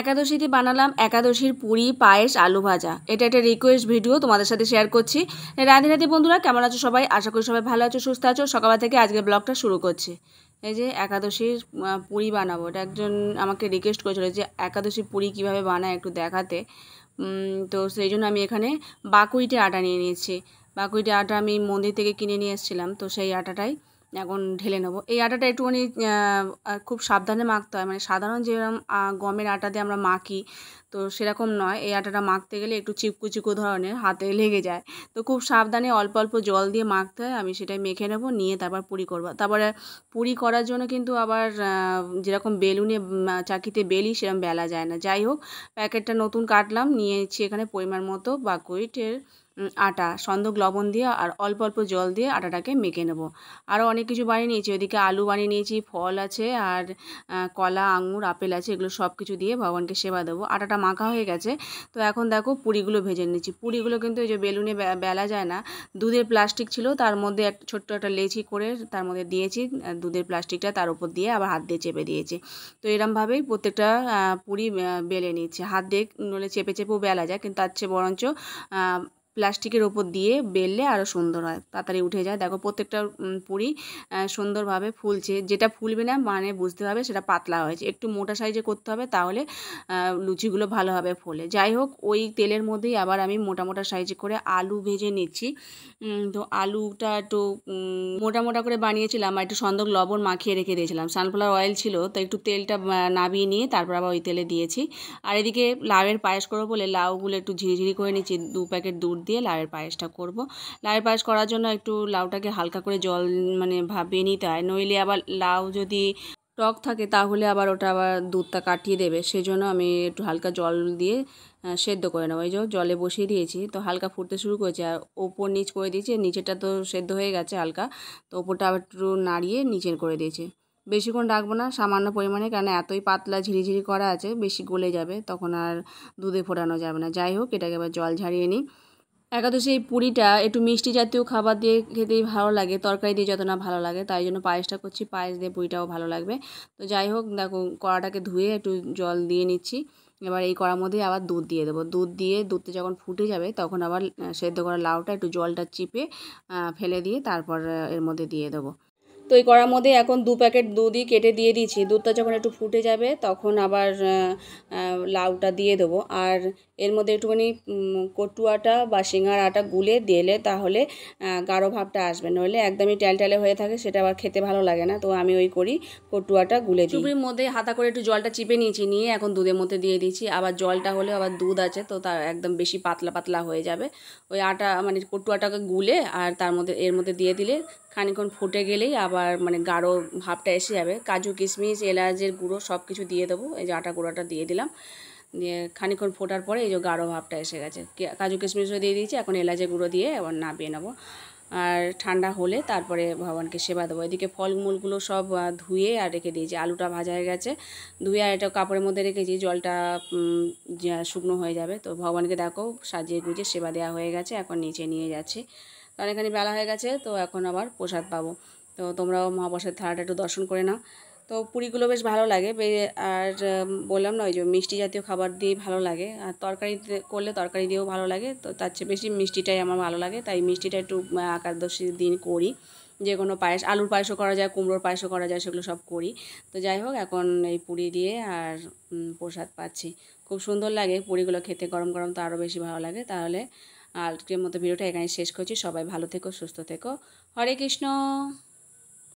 একাদশীতে বানালাম একাদশীর পুরি পায়েস আলু ভাজা এটা একটা রিকোয়েস্ট ভিডিও তোমাদের সাথে শেয়ার করছি রাধে রাধে বন্ধুরা কেমন আছো সবাই আশা করি সবাই ভালো আছো সুস্থ আছো সকালবেলা থেকে আজকে ব্লগটা শুরু করছি এই যে একাদশীর পুরি বানাবো এটা একজন আমাকে রিকোয়েস্ট করেছিলো যে একাদশীর পুরি কিভাবে বানায় একটু দেখাতে তো সেই জন্য আমি এখানে বাকুইটে আটা নিয়ে নিয়েছি বাকুইটে আটা আমি মন্দির থেকে কিনে নিয়ে এসেছিলাম তো সেই আটাটাই এখন ঢেলে নেবো এই আটাটা একটুখানি খুব সাবধানে মাখতে হয় মানে সাধারণ যেরকম গমের আটা দিয়ে আমরা মাখি তো সেরকম নয় এই আটাটা মাখতে গেলে একটু চিপকু চিপকু ধরনের হাতে লেগে যায় তো খুব সাবধানে অল্প অল্প জল দিয়ে মাখতে হয় আমি সেটাই মেখে নেবো নিয়ে তারপর পুরি করবো তারপরে পুরি করার জন্য কিন্তু আবার যেরকম বেলুনে চাকিতে বেলি সেরকম বেলা যায় না যাই হোক প্যাকেটটা নতুন কাটলাম নিয়েছি এখানে পরিমাণ মতো বাকুইটের আটা সন্দক লবণ দিয়ে আর অল্প অল্প জল দিয়ে আটাটাকে মেখে নেব আরও অনেক কিছু বানিয়ে নিয়েছি ওদিকে আলু বানিয়ে নিয়েছি ফল আছে আর কলা আঙুর আপেল আছে এগুলো সব কিছু দিয়ে ভগবানকে সেবা দেবো আটাটা মাখা হয়ে গেছে তো এখন দেখো পুরিগুলো ভেজে নিয়েছি পুরিগুলো কিন্তু এই যে বেলুনে বেলা যায় না দুধের প্লাস্টিক ছিল তার মধ্যে এক ছোট্ট একটা লেচি করে তার মধ্যে দিয়েছি দুধের প্লাস্টিকটা তার উপর দিয়ে আবার হাত দিয়ে চেপে দিয়েছি তো এরমভাবেই প্রত্যেকটা পুরি বেলে নিচ্ছে হাত দিয়ে নলে চেপে চেপেও বেলা যায় কিন্তু তার চেয়ে বরঞ্চ প্লাস্টিকের ওপর দিয়ে বেললে আরও সুন্দর হয় তাড়াতাড়ি উঠে যায় দেখো প্রত্যেকটা পুরি সুন্দরভাবে ফুলছে যেটা ফুলবে না মানে বুঝতে হবে সেটা পাতলা হয়েছে একটু মোটা সাইজে করতে হবে তাহলে লুচিগুলো ভালোভাবে ফোলে যাই হোক ওই তেলের মধ্যেই আবার আমি মোটা মোটা সাইজে করে আলু ভেজে নিচ্ছি তো আলুটা একটু মোটা মোটা করে বানিয়েছিলাম আর একটু সন্দক লবণ মাখিয়ে রেখে দিয়েছিলাম সানফ্লাওয়ার অয়েল ছিল তো একটু তেলটা নাবিয়ে নিয়ে তারপর আবার ওই তেলে দিয়েছি আর এদিকে লাউয়ের পায়েস করবো বলে লাউগুলো একটু ঝিরিঝিরি করে নিচ্ছি দু প্যাকেট দুধ দিয়ে লাউয়ের পায়েসটা করব লাউয়ের পায়েস করার জন্য একটু লাউটাকে হালকা করে জল মানে ভাবিয়ে নিতে হয় নইলে আবার লাউ যদি টক থাকে তাহলে আবার ওটা আবার দুধটা কাটিয়ে দেবে সেজন্য আমি একটু হালকা জল দিয়ে সেদ্ধ করে নেবো এই যে জলে বসিয়ে দিয়েছি তো হালকা ফুটতে শুরু করেছে আর ওপর নিচ করে দিয়েছি নিচেটা তো সেদ্ধ হয়ে গেছে হালকা তো ওপরটা আবার একটু নাড়িয়ে নিচের করে দিয়েছে বেশিক্ষণ রাখবো না সামান্য পরিমাণে কারণ এতই পাতলা ঝিরিঝিরি করা আছে বেশি গলে যাবে তখন আর দুধে ফোটানো যাবে না যাই হোক এটাকে আবার জল ঝারিয়ে নিই একাদশী এই পুরিটা একটু মিষ্টি জাতীয় খাবার দিয়ে খেতেই ভালো লাগে তরকারি দিয়ে যত না ভালো লাগে তাই জন্য পায়েসটা করছি পায়েস দিয়ে পুরিটাও ভালো লাগবে তো যাই হোক দেখো কড়াটাকে ধুয়ে একটু জল দিয়ে নিচ্ছি এবার এই কড়ার মধ্যে আবার দুধ দিয়ে দেবো দুধ দিয়ে দুধটা যখন ফুটে যাবে তখন আবার সেদ্ধ করা লাউটা একটু জলটা চিপে ফেলে দিয়ে তারপর এর মধ্যে দিয়ে দেবো তো এই কড়ার মধ্যে এখন দু প্যাকেট দুধই কেটে দিয়ে দিয়েছি দুধটা যখন একটু ফুটে যাবে তখন আবার লাউটা দিয়ে দেবো আর এর মধ্যে একটুখানি কটু আটা বা সিঙার আটা গুলে দিলে তাহলে গাঢ় ভাবটা আসবে নইলে একদমই ট্যালট্যালে হয়ে থাকে সেটা আবার খেতে ভালো লাগে না তো আমি ওই করি কটুয়াটা গুলে দিই চুবড়ির মধ্যে হাতা করে একটু জলটা চিপে নিয়েছি নিয়ে এখন দুধের মধ্যে দিয়ে দিয়েছি আবার জলটা হলে আবার দুধ আছে তো তার একদম বেশি পাতলা পাতলা হয়ে যাবে ওই আটা মানে কটুয়াটাকে গুলে আর তার মধ্যে এর মধ্যে দিয়ে দিলে খানিক্ষণ ফুটে গেলেই আবার মানে গাঢ় ভাবটা এসে যাবে কাজু কিশমিশ এলাচের গুঁড়ো সব কিছু দিয়ে দেবো এই যে আটা গুঁড়োটা দিয়ে দিলাম দিয়ে খানিক্ষণ ফোটার পরে এই যে গাঢ় ভাবটা এসে গেছে কাজু কিশমিশও দিয়ে দিয়েছি এখন এলাচের গুঁড়ো দিয়ে এবার নামিয়ে নেবো আর ঠান্ডা হলে তারপরে ভগবানকে সেবা দেবো এদিকে ফলমূলগুলো সব ধুয়ে আর রেখে দিয়েছি আলুটা ভাজা হয়ে গেছে ধুয়ে আর এটা কাপড়ের মধ্যে রেখেছি জলটা শুকনো হয়ে যাবে তো ভগবানকে দেখো সাজিয়ে গুজিয়ে সেবা দেওয়া হয়ে গেছে এখন নিচে নিয়ে যাচ্ছি কারণ এখানে বেলা হয়ে গেছে তো এখন আবার প্রসাদ পাবো তো তোমরাও মহাপ্রসাদ থালাটা একটু দর্শন করে নাও তো পুরীগুলো বেশ ভালো লাগে আর বললাম না ওই যে মিষ্টি জাতীয় খাবার দিয়েই ভালো লাগে আর তরকারি করলে তরকারি দিয়েও ভালো লাগে তো তার চেয়ে বেশি মিষ্টিটাই আমার ভালো লাগে তাই মিষ্টিটা একটু একাদশী দিন করি যে কোনো পায়েস আলুর পায়েসও করা যায় কুমড়োর পায়েসও করা যায় সেগুলো সব করি তো যাই হোক এখন এই পুরি দিয়ে আর প্রসাদ পাচ্ছি খুব সুন্দর লাগে পুরিগুলো খেতে গরম গরম তো আরও বেশি ভালো লাগে তাহলে আজকের মতো ভিডিওটা এখানে শেষ করছি সবাই ভালো থেকো সুস্থ থেকো হরে কৃষ্ণ